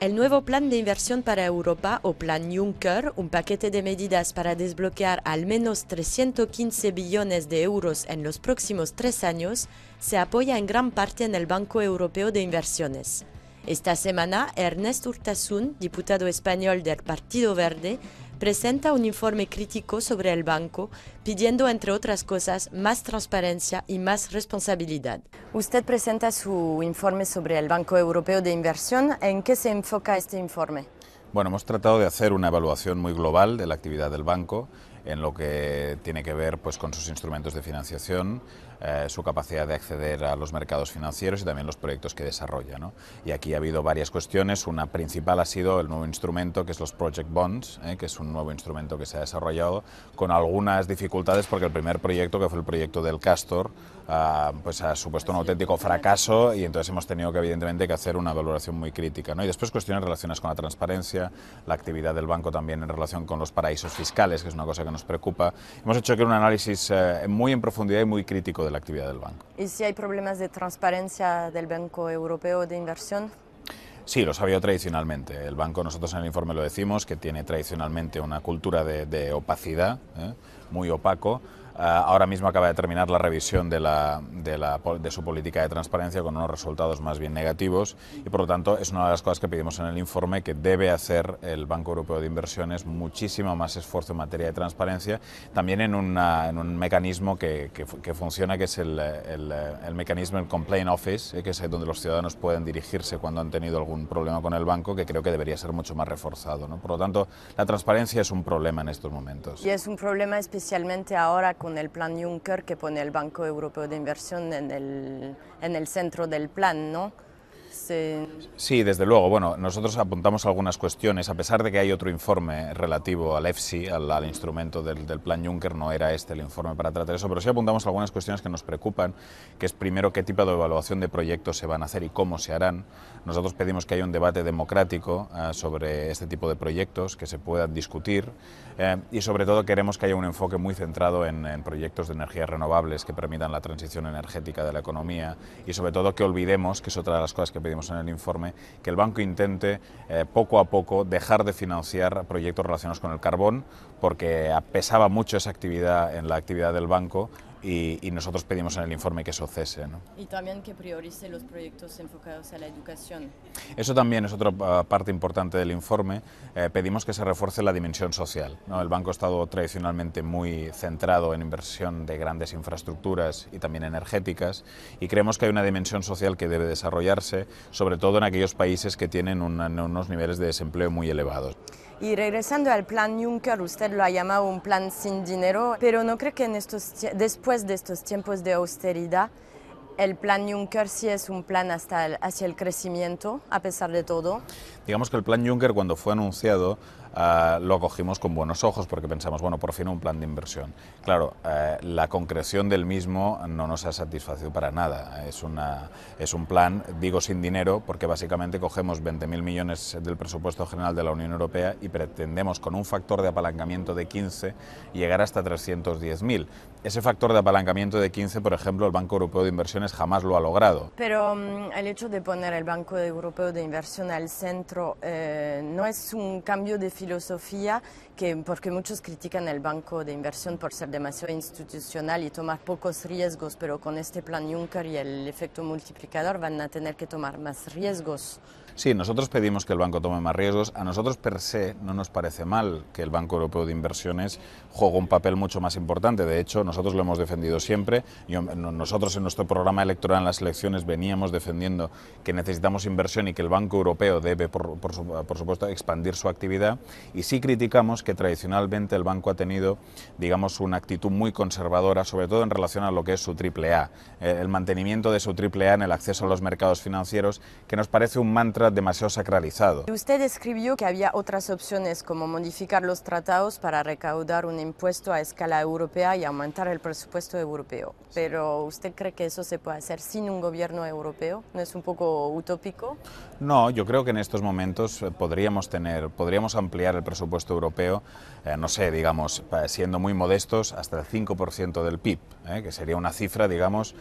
El nuevo Plan de Inversión para Europa o Plan Juncker, un paquete de medidas para desbloquear al menos 315 billones de euros en los próximos tres años, se apoya en gran parte en el Banco Europeo de Inversiones. Esta semana, Ernest Urtasun, diputado español del Partido Verde, presenta un informe crítico sobre el banco, pidiendo, entre otras cosas, más transparencia y más responsabilidad. Usted presenta su informe sobre el Banco Europeo de Inversión. ¿En qué se enfoca este informe? Bueno, hemos tratado de hacer una evaluación muy global de la actividad del banco en lo que tiene que ver pues, con sus instrumentos de financiación, eh, su capacidad de acceder a los mercados financieros y también los proyectos que desarrolla. Y aquí ha habido varias cuestiones. Una principal ha sido el nuevo instrumento que es los Project Bonds, ¿eh? que es un nuevo instrumento que se ha desarrollado con algunas dificultades porque el primer proyecto, que fue el proyecto del Castor, ah, pues ha supuesto un auténtico fracaso y entonces hemos tenido que evidentemente que hacer una valoración muy crítica. Y después cuestiones relacionadas con la transparencia, la actividad del banco también en relación con los paraísos fiscales, que es una cosa que nos preocupa. Hemos hecho que un análisis eh, muy en profundidad y muy crítico la actividad del banco. ¿Y si hay problemas de transparencia del Banco Europeo de Inversión? Sí, lo sabía tradicionalmente. El banco, nosotros en el informe lo decimos, que tiene tradicionalmente una cultura de, opacidad, ¿eh? muy opaco, eh, ahora mismo acaba de terminar la revisión de, su política de transparencia con unos resultados más bien negativos y por lo tanto es una de las cosas que pedimos en el informe que debe hacer el Banco Europeo de Inversiones muchísimo más esfuerzo en materia de transparencia, también en, un mecanismo que, funciona, que es el, mecanismo, el Complaint Office, eh, que es donde los ciudadanos pueden dirigirse cuando han tenido algún problema con el banco, que creo que debería ser mucho más reforzado. Por lo tanto, la transparencia es un problema en estos momentos. Y es un problema especialmente ahora con con el plan Juncker que pone el Banco Europeo de Inversión en el, centro del plan, Sí, desde luego. Bueno, nosotros apuntamos algunas cuestiones, a pesar de que hay otro informe relativo al EFSI, al, instrumento del, plan Juncker, no era este el informe para tratar eso, pero sí apuntamos algunas cuestiones que nos preocupan, que es primero qué tipo de evaluación de proyectos se van a hacer y cómo se harán. Nosotros pedimos que haya un debate democrático eh, sobre este tipo de proyectos, que se puedan discutir eh, y sobre todo queremos que haya un enfoque muy centrado en proyectos de energías renovables que permitan la transición energética de la economía y sobre todo que olvidemos, que es otra de las cosas que que pedimos en el informe, que el banco intente eh, poco a poco dejar de financiar proyectos relacionados con el carbón, porque pesaba mucho esa actividad en la actividad del banco y, nosotros pedimos en el informe que eso cese. ¿no? Y también que priorice los proyectos enfocados a la educación. Eso también es otra ah, parte importante del informe. Eh, pedimos que se refuerce la dimensión social. El banco ha estado tradicionalmente muy centrado en inversión de grandes infraestructuras y también energéticas y creemos que hay una dimensión social que debe desarrollarse, sobre todo en aquellos países que tienen unos niveles de desempleo muy elevados. Y regresando al plan Juncker, usted lo ha llamado un plan sin dinero, pero ¿no cree que en estos, después de estos tiempos de austeridad el plan Juncker sí es un plan hasta hacia el crecimiento, a pesar de todo. Digamos que el plan Juncker cuando fue anunciado ah, lo cogimos con buenos ojos porque pensamos, bueno, por fin un plan de inversión. Claro, eh, la concreción del mismo no nos ha satisfacido para nada. Es, una, es un plan, digo, sin dinero, porque básicamente cogemos 20.000 millones del presupuesto general de la Unión Europea y pretendemos, con un factor de apalancamiento de 15, llegar hasta 310.000. Ese factor de apalancamiento de 15, por ejemplo, el Banco Europeo de Inversiones jamás lo ha logrado. Pero mm, el hecho de poner el Banco Europeo de Inversión al centro eh, no es un cambio de filosofía, que, porque muchos critican el Banco de Inversión por ser demasiado institucional y tomar pocos riesgos, pero con este plan Juncker y el efecto multiplicador van a tener que tomar más riesgos. Sí, nosotros pedimos que el banco tome más riesgos. A nosotros per se no nos parece mal que el Banco Europeo de Inversiones juegue un papel mucho más importante. De hecho, nosotros lo hemos defendido siempre. nosotros en nuestro programa electoral en las elecciones veníamos defendiendo que necesitamos inversión y que el Banco Europeo debe, por, por supuesto, expandir su actividad. Y sí criticamos que tradicionalmente el banco ha tenido, digamos, una actitud muy conservadora, sobre todo en relación a lo que es su triple A, eh, el mantenimiento de su triple A en el acceso a los mercados financieros, que nos parece un mantra demasiado sacralizado. Usted escribió que había otras opciones como modificar los tratados para recaudar un impuesto a escala europea y aumentar el presupuesto europeo. Pero ¿usted cree que eso se puede hacer sin un gobierno europeo? ¿No es un poco utópico? No, yo creo que en estos momentos eh, podríamos tener, podríamos ampliar el presupuesto europeo, eh, no sé, digamos, siendo muy modestos, hasta el 5% del PIB, eh, que sería una cifra, digamos,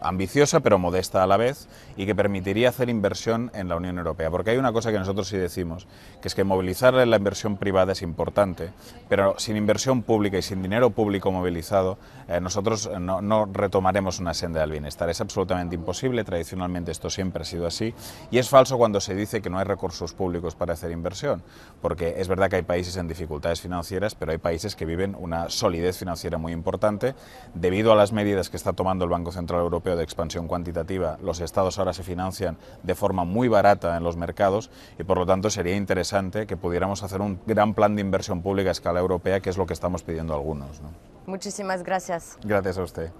ambiciosa pero modesta a la vez y que permitiría hacer inversión en la Unión Europea. Porque hay una cosa que nosotros sí decimos, que es que movilizar la inversión privada es importante, pero sin inversión pública y sin dinero público movilizado, eh, nosotros no, retomaremos una senda del bienestar. Es absolutamente imposible, tradicionalmente esto siempre ha sido así, y es falso cuando se dice que no hay recursos públicos para hacer inversión, porque es verdad que hay países en dificultades financieras, pero hay países que viven una solidez financiera muy importante debido a las medidas que está tomando el Banco Central Europeo de expansión cuantitativa. Los estados ahora se financian de forma muy muy barata en los mercados y por lo tanto sería interesante que pudiéramos hacer un gran plan de inversión pública a escala europea, que es lo que estamos pidiendo algunos. Muchísimas gracias. Gracias a usted.